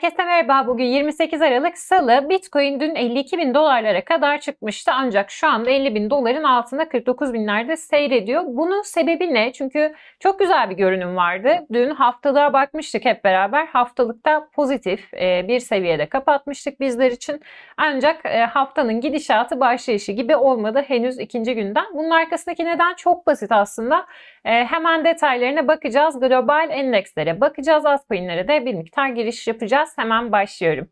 Herkese merhaba. Bugün 28 Aralık Salı. Bitcoin dün 52 bin dolarlara kadar çıkmıştı. Ancak şu anda 50 bin doların altında 49 binlerde seyrediyor. Bunun sebebi ne? Çünkü çok güzel bir görünüm vardı. Dün haftalığa bakmıştık hep beraber. Haftalıkta pozitif e, bir seviyede kapatmıştık bizler için. Ancak e, haftanın gidişatı başlayışı gibi olmadı henüz ikinci günden. Bunun arkasındaki neden çok basit aslında. Ee, hemen detaylarına bakacağız. Global endekslere bakacağız. Altcoin'lere de bir miktar giriş yapacağız. Hemen başlıyorum.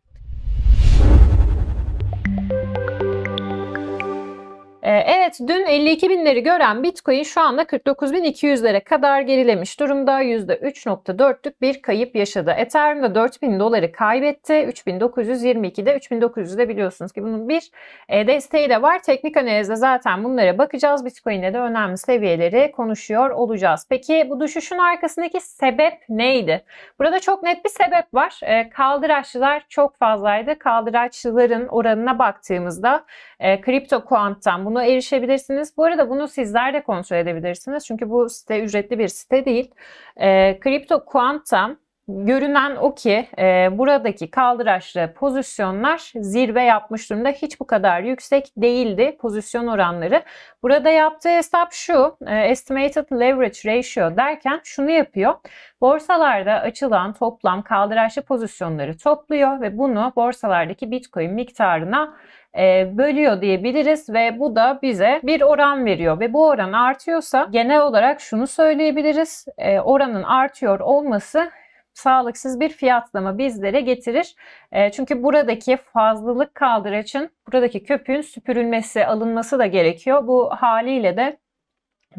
Ee, evet dün 52 binleri gören Bitcoin şu anda 49.200'lere kadar gerilemiş durumda. %3.4'lük bir kayıp yaşadı. Ethereum da 4 bin doları kaybetti. 3922'de 3900'de biliyorsunuz ki bunun bir e, desteği de var. Teknik analizde zaten bunlara bakacağız. Bitcoin'de de önemli seviyeleri konuşuyor olacağız. Peki bu düşüşün arkasındaki sebep neydi? Burada çok net bir sebep var. Ee, Kaldıraçlılar çok fazlaydı. Kaldıraçlıların oranına baktığımızda e, Kripto Kuant'tan bunu erişebilirsiniz. Bu arada bunu sizler de kontrol edebilirsiniz. Çünkü bu site ücretli bir site değil. E, Kripto Kuant'tan Görünen o ki e, buradaki kaldıraçlı pozisyonlar zirve yapmış durumda. Hiç bu kadar yüksek değildi pozisyon oranları. Burada yaptığı hesap şu. E, estimated leverage ratio derken şunu yapıyor. Borsalarda açılan toplam kaldıraçlı pozisyonları topluyor ve bunu borsalardaki bitcoin miktarına e, bölüyor diyebiliriz ve bu da bize bir oran veriyor ve bu oran artıyorsa genel olarak şunu söyleyebiliriz e, oranın artıyor olması sağlıksız bir fiyatlama bizlere getirir. E, çünkü buradaki fazlalık kaldıraçın, buradaki köpüğün süpürülmesi, alınması da gerekiyor. Bu haliyle de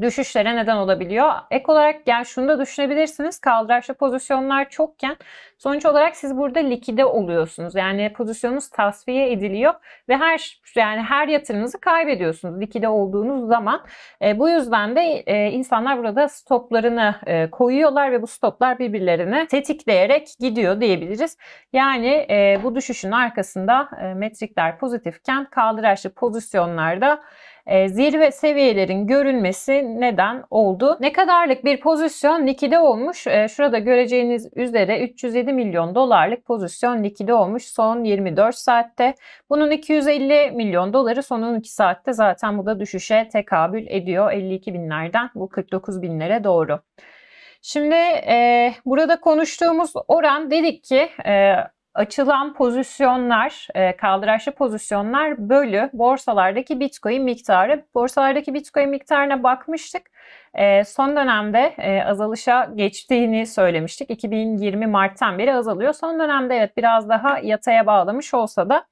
düşüşlere neden olabiliyor. Ek olarak yani şunu da düşünebilirsiniz. Kaldıraçlı pozisyonlar çokken sonuç olarak siz burada likide oluyorsunuz. Yani pozisyonunuz tasfiye ediliyor ve her yani her yatırımınızı kaybediyorsunuz likide olduğunuz zaman. E, bu yüzden de e, insanlar burada stoplarını e, koyuyorlar ve bu stoplar birbirlerini tetikleyerek gidiyor diyebiliriz. Yani e, bu düşüşün arkasında e, metrikler pozitifken kaldıraçlı pozisyonlarda e, zirve seviyelerin görülmesi neden oldu? Ne kadarlık bir pozisyon likide olmuş? E, şurada göreceğiniz üzere 307 milyon dolarlık pozisyon likide olmuş son 24 saatte. Bunun 250 milyon doları son 12 saatte zaten bu da düşüşe tekabül ediyor. 52 binlerden bu 49 binlere doğru. Şimdi e, burada konuştuğumuz oran dedik ki e, açılan pozisyonlar, e, kaldıraçlı pozisyonlar bölü borsalardaki Bitcoin miktarı. Borsalardaki Bitcoin miktarına bakmıştık. E, son dönemde e, azalışa geçtiğini söylemiştik. 2020 Mart'tan beri azalıyor. Son dönemde evet biraz daha yataya bağlamış olsa da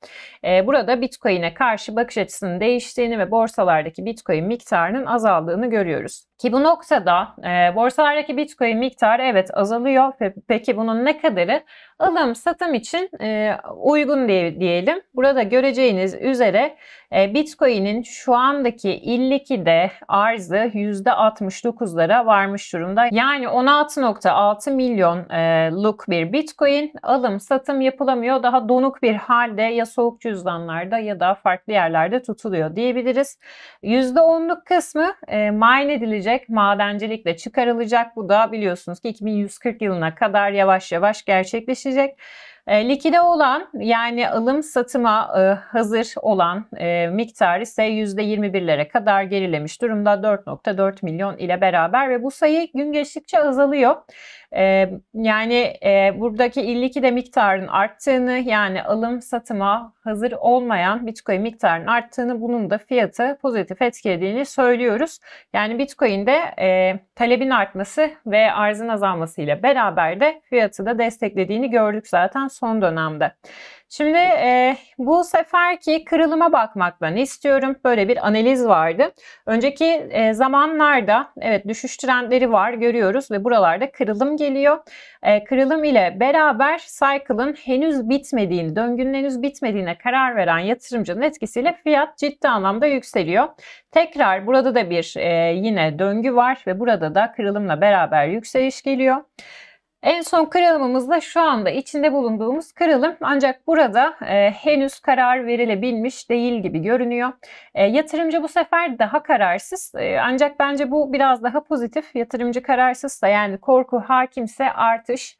e, burada Bitcoin'e karşı bakış açısının değiştiğini ve borsalardaki Bitcoin miktarının azaldığını görüyoruz. Ki bu noktada e, borsalardaki Bitcoin miktarı evet azalıyor. Peki bunun ne kadarı alım satım için e, uygun diye diyelim. Burada göreceğiniz üzere e, Bitcoin'in şu andaki illiki de arzı %69'lara varmış durumda. Yani 16.6 milyon milyonluk e, bir Bitcoin alım satım yapılamıyor. Daha donuk bir halde ya soğuk cüzdanlarda ya da farklı yerlerde tutuluyor diyebiliriz. %10'luk kısmı e, mine edilecek, madencilikle çıkarılacak. Bu da biliyorsunuz ki 2140 yılına kadar yavaş yavaş gerçekleşecek. E, likide olan yani alım satıma e, hazır olan e, miktar ise %21'lere kadar gerilemiş durumda 4.4 milyon ile beraber ve bu sayı gün geçtikçe azalıyor. E, yani e, buradaki de miktarın arttığını yani alım satıma hazır olmayan Bitcoin miktarının arttığını bunun da fiyatı pozitif etkilediğini söylüyoruz. Yani Bitcoin'de e, talebin artması ve arzın azalmasıyla beraber de fiyatı da desteklediğini gördük zaten son dönemde. Şimdi e, bu seferki kırılıma bakmak ben istiyorum. Böyle bir analiz vardı. Önceki e, zamanlarda evet düşüş trendleri var görüyoruz ve buralarda kırılım geliyor. E, kırılım ile beraber cycle'ın henüz bitmediğini, döngünün henüz bitmediğine karar veren yatırımcının etkisiyle fiyat ciddi anlamda yükseliyor. Tekrar burada da bir e, yine döngü var ve burada da kırılımla beraber yükseliş geliyor. En son kırılımımız da şu anda içinde bulunduğumuz kırılım ancak burada e, henüz karar verilebilmiş değil gibi görünüyor. E, yatırımcı bu sefer daha kararsız e, ancak bence bu biraz daha pozitif. Yatırımcı kararsızsa yani korku hakimse artış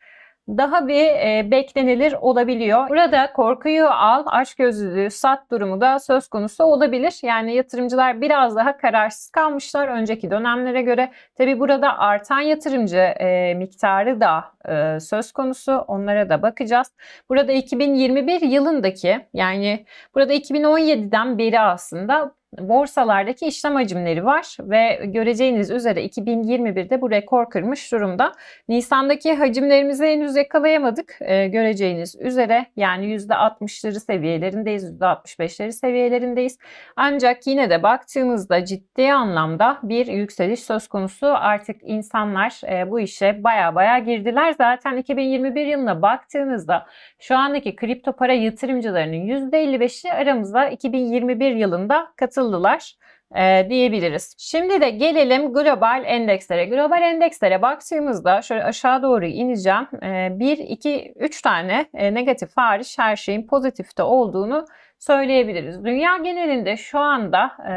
daha bir e, beklenilir olabiliyor. Burada korkuyu al, aç gözlülüğü sat durumu da söz konusu olabilir. Yani yatırımcılar biraz daha kararsız kalmışlar önceki dönemlere göre. Tabi burada artan yatırımcı e, miktarı da e, söz konusu. Onlara da bakacağız. Burada 2021 yılındaki yani burada 2017'den beri aslında borsalardaki işlem hacimleri var ve göreceğiniz üzere 2021'de bu rekor kırmış durumda. Nisan'daki hacimlerimizi henüz yakalayamadık. Ee, göreceğiniz üzere yani %60'ları seviyelerindeyiz, %65'leri seviyelerindeyiz. Ancak yine de baktığımızda ciddi anlamda bir yükseliş söz konusu. Artık insanlar e, bu işe baya baya girdiler. Zaten 2021 yılına baktığınızda şu andaki kripto para yatırımcılarının %55'i aramızda 2021 yılında katıldı takıldılar e, diyebiliriz. Şimdi de gelelim global endekslere. Global endekslere baktığımızda şöyle aşağı doğru ineceğim. E, 1, 2, 3 tane e, negatif hariç her şeyin pozitifte olduğunu söyleyebiliriz. Dünya genelinde şu anda e,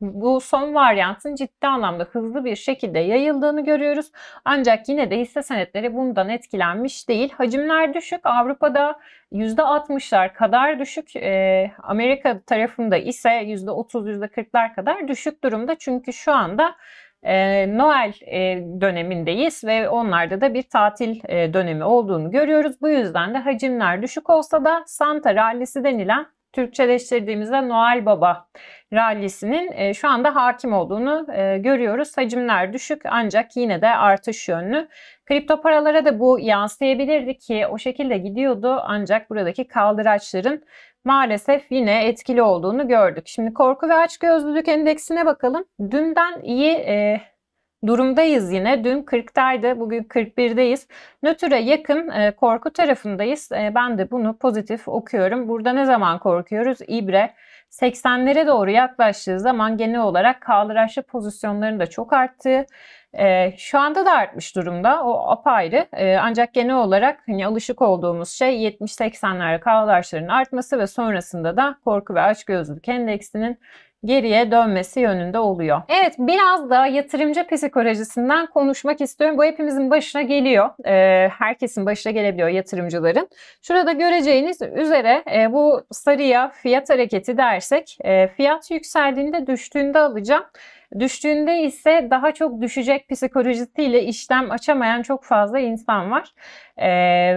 bu son varyantın ciddi anlamda hızlı bir şekilde yayıldığını görüyoruz. Ancak yine de hisse senetleri bundan etkilenmiş değil. Hacimler düşük. Avrupa'da %60'lar kadar düşük. E, Amerika tarafında ise %30-%40'lar kadar düşük durumda. Çünkü şu anda e, Noel e, dönemindeyiz ve onlarda da bir tatil e, dönemi olduğunu görüyoruz. Bu yüzden de hacimler düşük olsa da Santa Rallisi denilen Türkçeleştirdiğimizde Noel Baba rallisinin e, şu anda hakim olduğunu e, görüyoruz. Hacimler düşük ancak yine de artış yönlü. Kripto paralara da bu yansıyabilirdi ki o şekilde gidiyordu ancak buradaki kaldıraçların maalesef yine etkili olduğunu gördük. Şimdi korku ve açgözlülük endeksine bakalım. Dünden iyi e, durumdayız yine. Dün 40'daydı bugün 41'deyiz. Nötr'e yakın e, korku tarafındayız. E, ben de bunu pozitif okuyorum. Burada ne zaman korkuyoruz? İbre 80'lere doğru yaklaştığı zaman genel olarak kaldıraçlı pozisyonların da çok arttığı, e, şu anda da artmış durumda. O apayrı. E, ancak genel olarak hani alışık olduğumuz şey 70-80'lerde kaldıraçların artması ve sonrasında da korku ve açgözlülük endeksinin geriye dönmesi yönünde oluyor. Evet biraz da yatırımcı psikolojisinden konuşmak istiyorum. Bu hepimizin başına geliyor. E, herkesin başına gelebiliyor yatırımcıların. Şurada göreceğiniz üzere e, bu sarıya fiyat hareketi dersek e, fiyat yükseldiğinde düştüğünde alacağım. Düştüğünde ise daha çok düşecek psikolojisiyle işlem açamayan çok fazla insan var. Ee,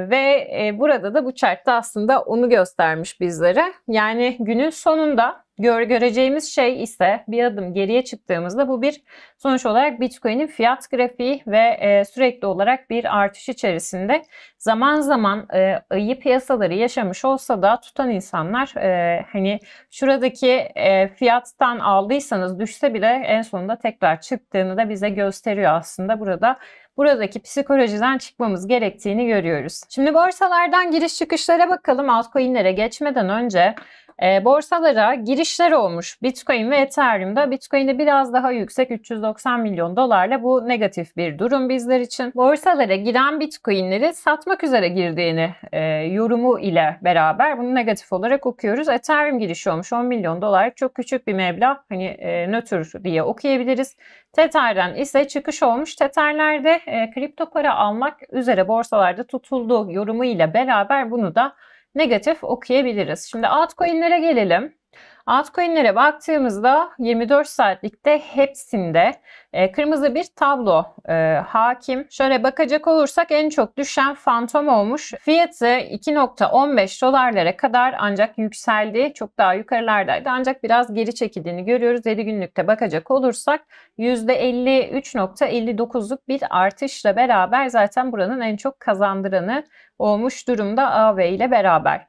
ve e, burada da bu chartta aslında onu göstermiş bizlere. Yani günün sonunda Gör, göreceğimiz şey ise bir adım geriye çıktığımızda bu bir sonuç olarak Bitcoin'in fiyat grafiği ve e, sürekli olarak bir artış içerisinde zaman zaman e, iyi piyasaları yaşamış olsa da tutan insanlar e, hani şuradaki e, fiyattan aldıysanız düşse bile en sonunda tekrar çıktığını da bize gösteriyor aslında burada buradaki psikolojiden çıkmamız gerektiğini görüyoruz. Şimdi borsalardan giriş çıkışlara bakalım altcoin'lere geçmeden önce e, borsalara girişler olmuş Bitcoin ve Ethereum'da. Bitcoin'de biraz daha yüksek 390 milyon dolarla bu negatif bir durum bizler için. Borsalara giren Bitcoin'leri satmak üzere girdiğini e, yorumu ile beraber bunu negatif olarak okuyoruz. Ethereum girişi olmuş 10 milyon dolar çok küçük bir meblağ hani e, nötr diye okuyabiliriz. Tether'den ise çıkış olmuş. Tether'lerde e, kripto para almak üzere borsalarda tutuldu yorumu ile beraber bunu da negatif okuyabiliriz. Şimdi altcoin'lere gelelim. Altcoin'lere baktığımızda 24 saatlikte hepsinde e, kırmızı bir tablo e, hakim. Şöyle bakacak olursak en çok düşen Phantom olmuş. Fiyatı 2.15 dolarlara kadar ancak yükseldi. Çok daha yukarılardaydı ancak biraz geri çekildiğini görüyoruz. 7 günlükte bakacak olursak %53.59'luk bir artışla beraber zaten buranın en çok kazandıranı olmuş durumda AV ile beraber.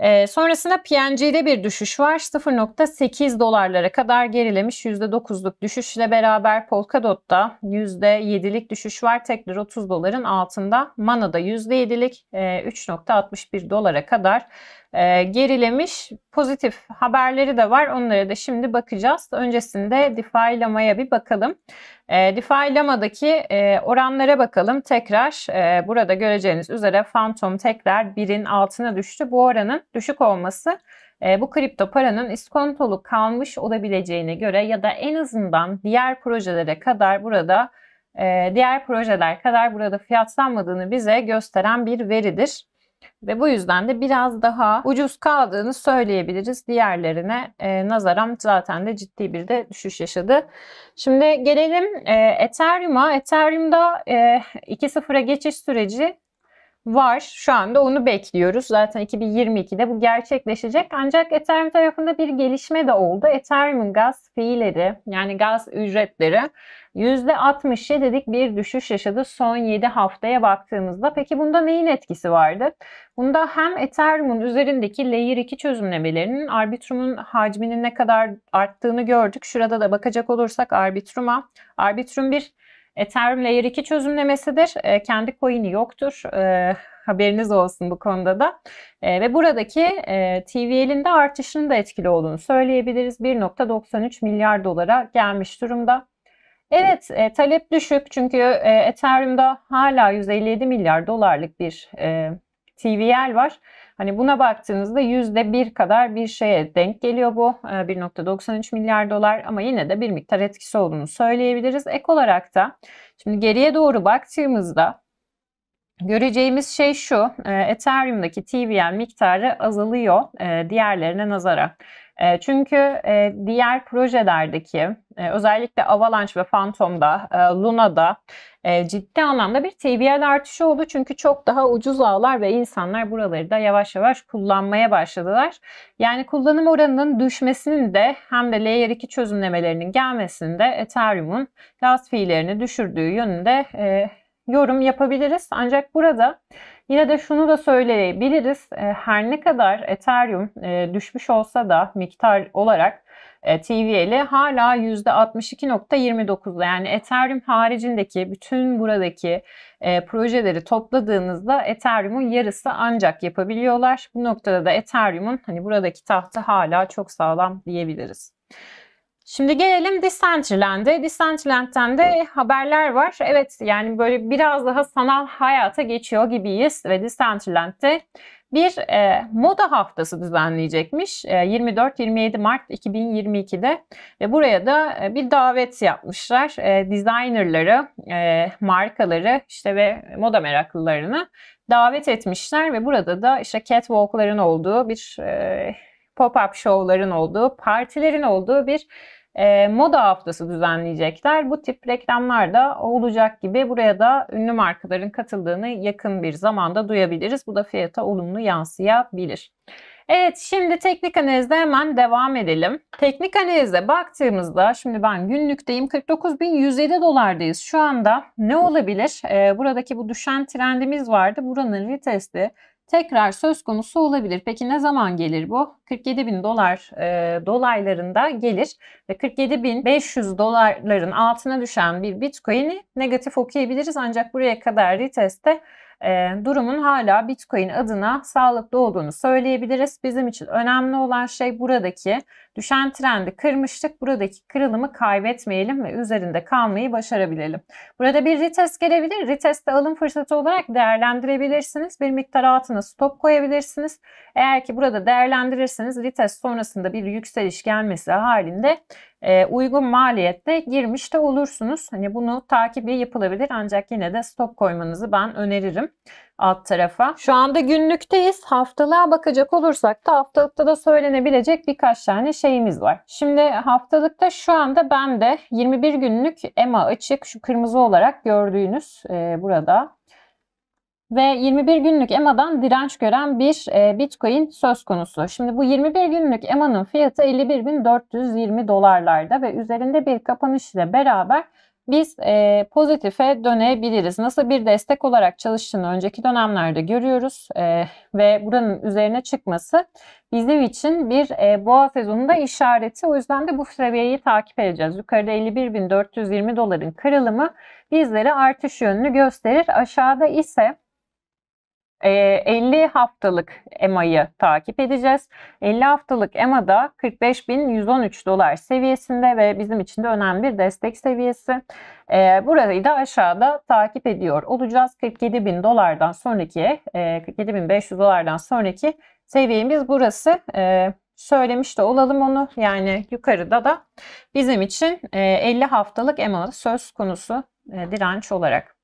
E, sonrasında PNG'de bir düşüş var. 0.8 dolarlara kadar gerilemiş %9'luk düşüşle beraber Polkadot'ta %7'lik düşüş var. Tekrar 30 doların altında. Mana'da %7'lik e, 3.61 dolara kadar e, gerilemiş pozitif haberleri de var. Onlara da şimdi bakacağız. Öncesinde DeFi Lama'ya bir bakalım. E, DeFi Lama'daki e, oranlara bakalım. Tekrar e, burada göreceğiniz üzere Phantom tekrar birin altına düştü. Bu oranın düşük olması e, bu kripto paranın iskontolu kalmış olabileceğine göre ya da en azından diğer projelere kadar burada e, diğer projeler kadar burada fiyatlanmadığını bize gösteren bir veridir. Ve bu yüzden de biraz daha ucuz kaldığını söyleyebiliriz. Diğerlerine e, nazaran zaten de ciddi bir de düşüş yaşadı. Şimdi gelelim e, Ethereum'a. Ethereum'da e, 2.0'a geçiş süreci var. Şu anda onu bekliyoruz. Zaten 2022'de bu gerçekleşecek. Ancak Ethereum tarafında bir gelişme de oldu. Ethereum'un gaz fiilleri yani gaz ücretleri dedik bir düşüş yaşadı son 7 haftaya baktığımızda. Peki bunda neyin etkisi vardı? Bunda hem Ethereum'un üzerindeki Layer 2 çözümlemelerinin Arbitrum'un hacminin ne kadar arttığını gördük. Şurada da bakacak olursak Arbitrum'a. Arbitrum bir Ethereum Layer 2 çözümlemesidir. E, kendi coin'i yoktur. E, haberiniz olsun bu konuda da. E, ve buradaki e, TVL'in de artışının da etkili olduğunu söyleyebiliriz. 1.93 milyar dolara gelmiş durumda. Evet, e, talep düşük çünkü e, Ethereum'da hala 157 milyar dolarlık bir e, TVL var. Hani buna baktığınızda bir kadar bir şeye denk geliyor bu. 1.93 ee, milyar dolar ama yine de bir miktar etkisi olduğunu söyleyebiliriz. Ek olarak da şimdi geriye doğru baktığımızda Göreceğimiz şey şu, e, Ethereum'daki TVL miktarı azalıyor e, diğerlerine nazara. E, çünkü e, diğer projelerdeki e, özellikle Avalanche ve Phantom'da, Luna'da ciddi anlamda bir TVL artışı oldu. Çünkü çok daha ucuz ağlar ve insanlar buraları da yavaş yavaş kullanmaya başladılar. Yani kullanım oranının düşmesinin de hem de Layer 2 çözümlemelerinin gelmesinin de Ethereum'un gas fiillerini düşürdüğü yönünde yorum yapabiliriz. Ancak burada Yine de şunu da söyleyebiliriz. E, her ne kadar Ethereum e, düşmüş olsa da miktar olarak e, TVL'i hala %62.29'da yani Ethereum haricindeki bütün buradaki e, projeleri topladığınızda Ethereum'un yarısı ancak yapabiliyorlar. Bu noktada da Ethereum'un hani buradaki tahtı hala çok sağlam diyebiliriz. Şimdi gelelim Decentraland'e. Decentraland'den de haberler var. Evet yani böyle biraz daha sanal hayata geçiyor gibiyiz ve Decentraland'de bir e, moda haftası düzenleyecekmiş. E, 24-27 Mart 2022'de ve buraya da e, bir davet yapmışlar. E, designerları, e, markaları işte ve moda meraklılarını davet etmişler ve burada da işte catwalk'ların olduğu bir e, pop-up şovların olduğu, partilerin olduğu bir e, moda haftası düzenleyecekler. Bu tip reklamlar da olacak gibi buraya da ünlü markaların katıldığını yakın bir zamanda duyabiliriz. Bu da fiyata olumlu yansıyabilir. Evet şimdi teknik analizde hemen devam edelim. Teknik analize baktığımızda şimdi ben günlükteyim 49.107 dolardayız. Şu anda ne olabilir? Ee, buradaki bu düşen trendimiz vardı. Buranın retesti tekrar söz konusu olabilir. Peki ne zaman gelir bu? 47 bin dolar e, dolaylarında gelir ve 47 bin 500 dolarların altına düşen bir bitcoin'i negatif okuyabiliriz. Ancak buraya kadar reteste e, durumun hala Bitcoin adına sağlıklı olduğunu söyleyebiliriz. Bizim için önemli olan şey buradaki düşen trendi kırmıştık. Buradaki kırılımı kaybetmeyelim ve üzerinde kalmayı başarabilelim. Burada bir retest gelebilir. Reteste alım fırsatı olarak değerlendirebilirsiniz. Bir miktar altına stop koyabilirsiniz. Eğer ki burada değerlendirirseniz retest sonrasında bir yükseliş gelmesi halinde e, uygun maliyette girmiş de olursunuz. Hani bunu takibi yapılabilir ancak yine de stop koymanızı ben öneririm alt tarafa. Şu anda günlükteyiz. Haftalığa bakacak olursak da haftalıkta da söylenebilecek birkaç tane şeyimiz var. Şimdi haftalıkta şu anda ben de 21 günlük EMA açık şu kırmızı olarak gördüğünüz e, burada ve 21 günlük EMA'dan direnç gören bir e, Bitcoin söz konusu. Şimdi bu 21 günlük EMA'nın fiyatı 51.420 dolarlarda ve üzerinde bir kapanış ile beraber biz e, pozitife dönebiliriz. Nasıl bir destek olarak çalıştığını önceki dönemlerde görüyoruz e, ve buranın üzerine çıkması bizim için bir e, boğa sezonunda işareti. O yüzden de bu seviyeyi takip edeceğiz. Yukarıda 51.420 doların kırılımı bizlere artış yönünü gösterir. Aşağıda ise 50 ee, haftalık EMA'yı takip edeceğiz. 50 haftalık EMA'da 45.113 dolar seviyesinde ve bizim için de önemli bir destek seviyesi. Ee, burayı da aşağıda takip ediyor olacağız. 47.000 dolardan sonraki 47.500 e, dolardan sonraki seviyemiz burası. Ee, söylemiş de olalım onu. Yani yukarıda da bizim için 50 e, haftalık EMA söz konusu e, direnç olarak.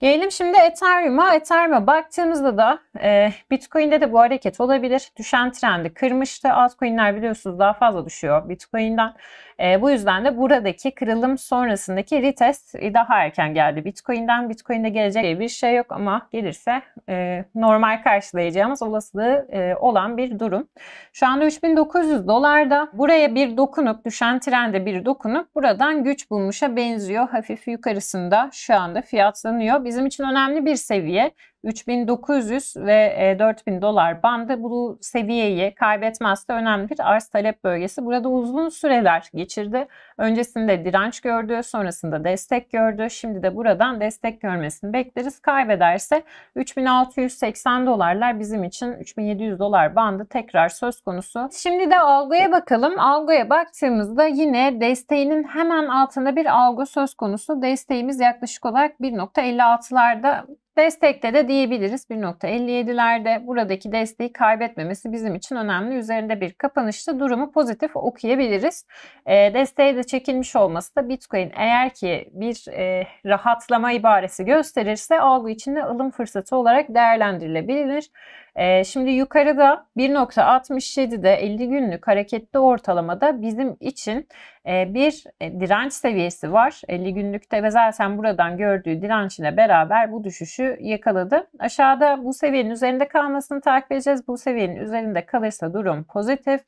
Gelelim şimdi Ethereum'a. Ethereum'a baktığımızda da e, Bitcoin'de de bu hareket olabilir. Düşen trendi kırmıştı. Altcoin'ler biliyorsunuz daha fazla düşüyor Bitcoin'den. E, bu yüzden de buradaki kırılım sonrasındaki retest daha erken geldi Bitcoin'den. Bitcoin'de gelecek bir şey yok ama gelirse e, normal karşılayacağımız olasılığı e, olan bir durum. Şu anda 3900 dolarda buraya bir dokunup düşen trende bir dokunup buradan güç bulmuşa benziyor. Hafif yukarısında şu anda fiyatlanıyor. Bizim için önemli bir seviye. 3900 ve 4000 e, dolar bandı bu seviyeyi kaybetmezse önemli bir arz talep bölgesi. Burada uzun süreler geçirdi. Öncesinde direnç gördü, sonrasında destek gördü. Şimdi de buradan destek görmesini bekleriz. Kaybederse 3680 dolarlar bizim için 3700 dolar bandı tekrar söz konusu. Şimdi de algoya bakalım. Algoya baktığımızda yine desteğinin hemen altında bir algo söz konusu. Desteğimiz yaklaşık olarak 1.56'larda Destekte de diyebiliriz 1.57'lerde. Buradaki desteği kaybetmemesi bizim için önemli. Üzerinde bir kapanışta durumu pozitif okuyabiliriz. E, desteğe de çekilmiş olması da Bitcoin eğer ki bir e, rahatlama ibaresi gösterirse algı içinde alım fırsatı olarak değerlendirilebilir. E, şimdi yukarıda 1.67'de 50 günlük hareketli ortalamada bizim için e, bir e, direnç seviyesi var. 50 günlükte ve zaten buradan gördüğü dirençle beraber bu düşüşü yakaladı. Aşağıda bu seviyenin üzerinde kalmasını takip edeceğiz. Bu seviyenin üzerinde kalırsa durum pozitif.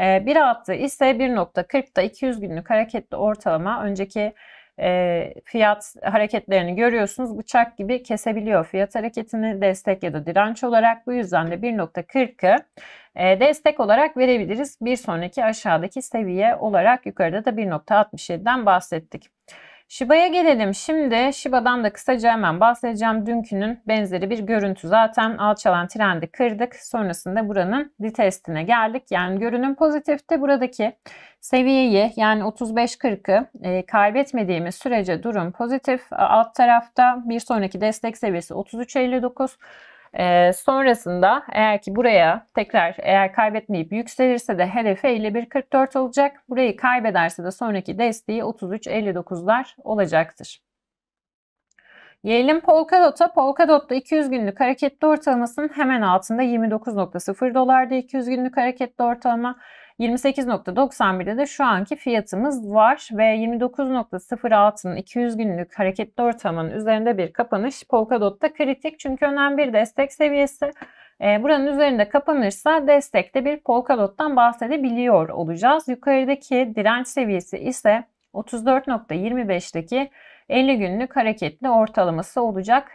E, bir altı ise 1.40'da 200 günlük hareketli ortalama önceki e, fiyat hareketlerini görüyorsunuz. Bıçak gibi kesebiliyor fiyat hareketini destek ya da direnç olarak. Bu yüzden de 1.40'ı e, destek olarak verebiliriz. Bir sonraki aşağıdaki seviye olarak yukarıda da 1.67'den bahsettik. Shiba'ya gelelim. Şimdi Shiba'dan da kısaca hemen bahsedeceğim. Dünkünün benzeri bir görüntü. Zaten alçalan trendi kırdık. Sonrasında buranın retestine geldik. Yani görünüm pozitifte buradaki seviyeyi yani 35-40'ı e, kaybetmediğimiz sürece durum pozitif. Alt tarafta bir sonraki destek seviyesi 33.59. E, sonrasında eğer ki buraya tekrar eğer kaybetmeyip yükselirse de hedefi 51.44 olacak. Burayı kaybederse de sonraki desteği 33.59'lar olacaktır. Gelelim Polkadot'a. Polkadot'ta 200 günlük hareketli ortalamasının hemen altında 29.0 dolarda 200 günlük hareketli ortalama. 28.91'de de şu anki fiyatımız var ve 29.06'nın 200 günlük hareketli ortamın üzerinde bir kapanış Polkadot'ta kritik. Çünkü önemli bir destek seviyesi. Ee, buranın üzerinde kapanırsa destekte bir Polkadot'tan bahsedebiliyor olacağız. Yukarıdaki direnç seviyesi ise 34.25'teki 50 günlük hareketli ortalaması olacak.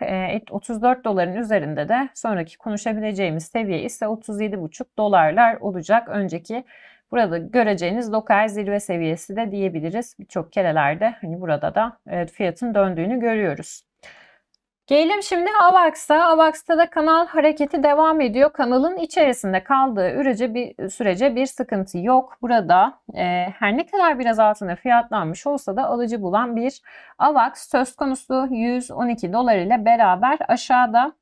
34 ee, doların üzerinde de sonraki konuşabileceğimiz seviye ise 37,5 dolarlar olacak. Önceki Burada göreceğiniz lokal zirve seviyesi de diyebiliriz. Birçok kerelerde hani burada da e, fiyatın döndüğünü görüyoruz. Gelelim şimdi AVAX'a. AVAX'ta da kanal hareketi devam ediyor. Kanalın içerisinde kaldığı ürece bir sürece bir sıkıntı yok. Burada e, her ne kadar biraz altına fiyatlanmış olsa da alıcı bulan bir AVAX söz konusu 112 dolar ile beraber aşağıda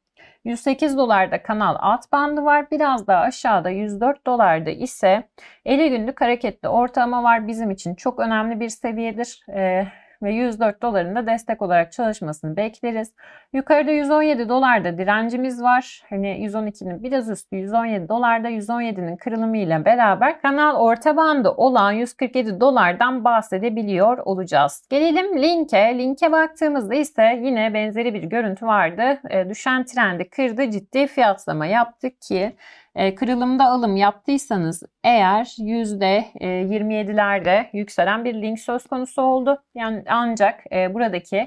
108 dolarda kanal alt bandı var. Biraz daha aşağıda 104 dolarda ise 50 günlük hareketli ortalama var. Bizim için çok önemli bir seviyedir. E, ve 104 dolarında destek olarak çalışmasını bekleriz. Yukarıda 117 dolarda direncimiz var. Hani 112'nin biraz üstü 117 dolarda 117'nin kırılımı ile beraber kanal orta bandı olan 147 dolardan bahsedebiliyor olacağız. Gelelim linke. Linke baktığımızda ise yine benzeri bir görüntü vardı. E, düşen trendi kırdı ciddi fiyatlama yaptık ki ee, kırılımda alım yaptıysanız eğer %27'lerde e, yükselen bir link söz konusu oldu. Yani ancak e, buradaki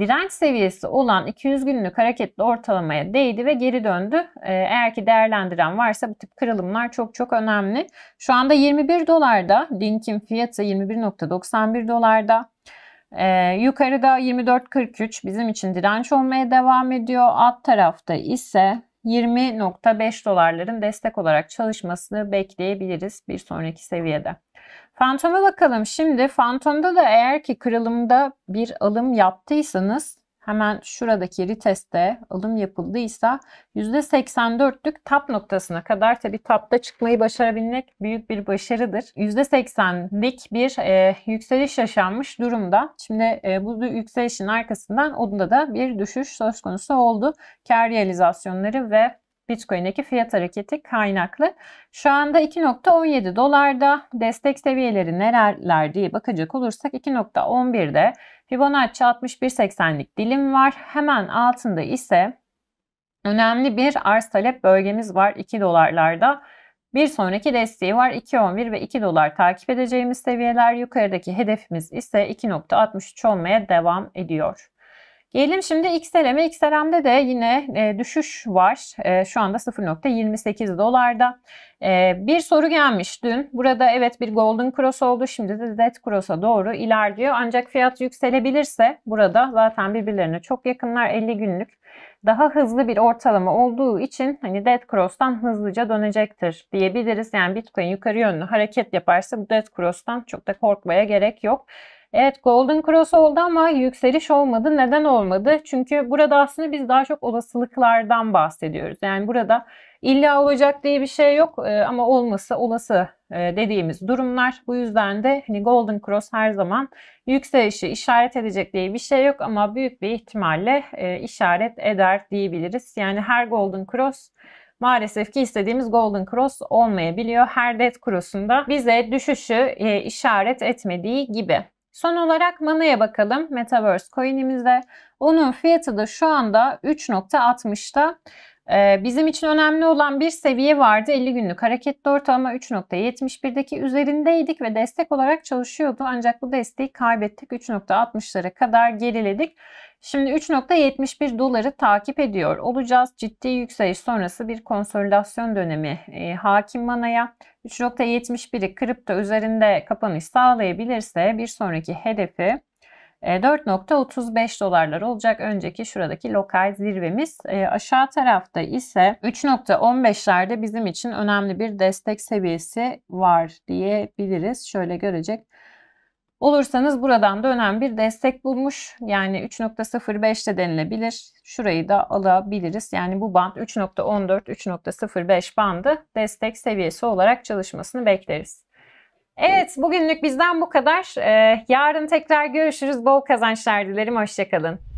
direnç seviyesi olan 200 günlük hareketli ortalamaya değdi ve geri döndü. Ee, eğer ki değerlendiren varsa bu tip kırılımlar çok çok önemli. Şu anda 21 dolarda, linkin fiyatı 21.91 dolarda. Ee, yukarıda 24.43 bizim için direnç olmaya devam ediyor. Alt tarafta ise 20.5 dolarların destek olarak çalışmasını bekleyebiliriz bir sonraki seviyede. Fantom'a bakalım. Şimdi Fantom'da da eğer ki kırılımda bir alım yaptıysanız hemen şuradaki riteste alım yapıldıysa %84'lük tap noktasına kadar tabii tapta çıkmayı başarabilmek büyük bir başarıdır. %80'lik bir e, yükseliş yaşanmış durumda. Şimdi e, bu yükselişin arkasından onda da bir düşüş söz konusu oldu. Kar realizasyonları ve Bitcoin'deki fiyat hareketi kaynaklı. Şu anda 2.17 dolarda destek seviyeleri nelerler diye bakacak olursak 2.11'de Fibonacci 61.80'lik dilim var. Hemen altında ise önemli bir arz talep bölgemiz var 2 dolarlarda. Bir sonraki desteği var 2.11 ve 2 dolar takip edeceğimiz seviyeler. Yukarıdaki hedefimiz ise 2.63 olmaya devam ediyor. Gelelim şimdi XLM'e. XLM'de de yine e, düşüş var. E, şu anda 0.28 dolarda. E, bir soru gelmiş dün. Burada evet bir golden cross oldu. Şimdi de dead cross'a doğru ilerliyor. Ancak fiyat yükselebilirse burada zaten birbirlerine çok yakınlar 50 günlük. Daha hızlı bir ortalama olduğu için hani dead cross'tan hızlıca dönecektir diyebiliriz. Yani Bitcoin yukarı yönlü hareket yaparsa bu dead cross'tan çok da korkmaya gerek yok. Evet Golden Cross oldu ama yükseliş olmadı. Neden olmadı? Çünkü burada aslında biz daha çok olasılıklardan bahsediyoruz. Yani burada illa olacak diye bir şey yok e, ama olması olası e, dediğimiz durumlar. Bu yüzden de hani Golden Cross her zaman yükselişi işaret edecek diye bir şey yok ama büyük bir ihtimalle e, işaret eder diyebiliriz. Yani her Golden Cross maalesef ki istediğimiz Golden Cross olmayabiliyor. Her Dead Cross'unda bize düşüşü işaret etmediği gibi. Son olarak Mana'ya bakalım. Metaverse coin'imizde. Onun fiyatı da şu anda 3.60'da. Ee, bizim için önemli olan bir seviye vardı. 50 günlük hareketli ortalama 3.71'deki üzerindeydik ve destek olarak çalışıyordu. Ancak bu desteği kaybettik. 3.60'lara kadar geriledik. Şimdi 3.71 doları takip ediyor olacağız. Ciddi yükseliş sonrası bir konsolidasyon dönemi e, hakim manaya. 3.71'i kırıp da üzerinde kapanış sağlayabilirse bir sonraki hedefi 4.35 e, dolarlar olacak önceki şuradaki lokal zirvemiz. E, aşağı tarafta ise 3.15'lerde bizim için önemli bir destek seviyesi var diyebiliriz. Şöyle görecek olursanız buradan da önemli bir destek bulmuş. Yani 3.05 de denilebilir. Şurayı da alabiliriz. Yani bu band 3.14, 3.05 bandı destek seviyesi olarak çalışmasını bekleriz. Evet bugünlük bizden bu kadar. Ee, yarın tekrar görüşürüz. Bol kazançlar dilerim. Hoşçakalın.